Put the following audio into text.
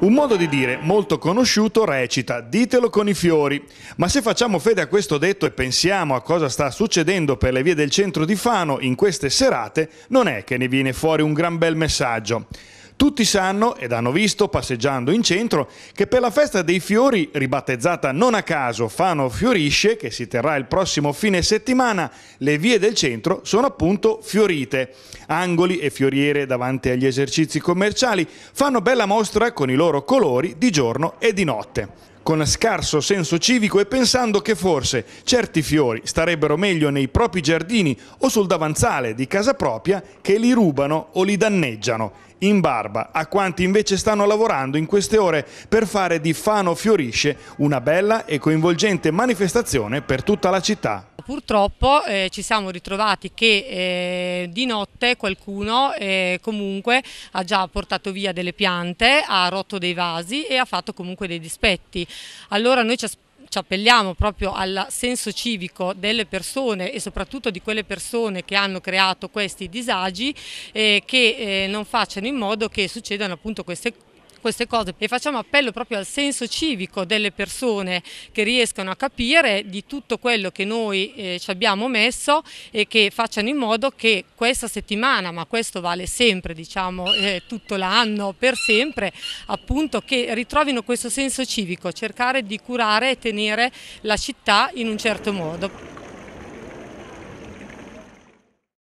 Un modo di dire molto conosciuto recita ditelo con i fiori, ma se facciamo fede a questo detto e pensiamo a cosa sta succedendo per le vie del centro di Fano in queste serate, non è che ne viene fuori un gran bel messaggio. Tutti sanno ed hanno visto, passeggiando in centro, che per la festa dei fiori, ribattezzata non a caso Fano Fiorisce, che si terrà il prossimo fine settimana, le vie del centro sono appunto fiorite. Angoli e fioriere davanti agli esercizi commerciali fanno bella mostra con i loro colori di giorno e di notte con scarso senso civico e pensando che forse certi fiori starebbero meglio nei propri giardini o sul davanzale di casa propria che li rubano o li danneggiano in barba a quanti invece stanno lavorando in queste ore per fare di Fano Fiorisce una bella e coinvolgente manifestazione per tutta la città. Purtroppo eh, ci siamo ritrovati che eh, di notte qualcuno eh, comunque ha già portato via delle piante, ha rotto dei vasi e ha fatto comunque dei dispetti. Allora noi ci aspettiamo ci appelliamo proprio al senso civico delle persone e soprattutto di quelle persone che hanno creato questi disagi eh, che eh, non facciano in modo che succedano appunto queste cose queste cose e facciamo appello proprio al senso civico delle persone che riescano a capire di tutto quello che noi eh, ci abbiamo messo e che facciano in modo che questa settimana, ma questo vale sempre diciamo eh, tutto l'anno per sempre, appunto che ritrovino questo senso civico, cercare di curare e tenere la città in un certo modo.